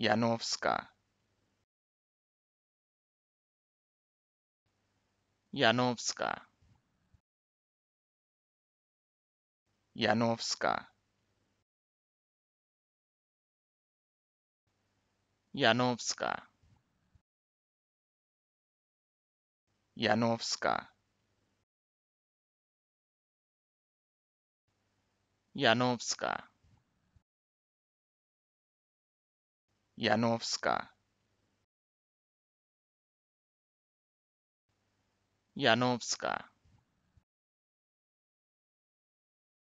Janowska Janowska Janowska Janowska Janowska Janowska Janowska Janowska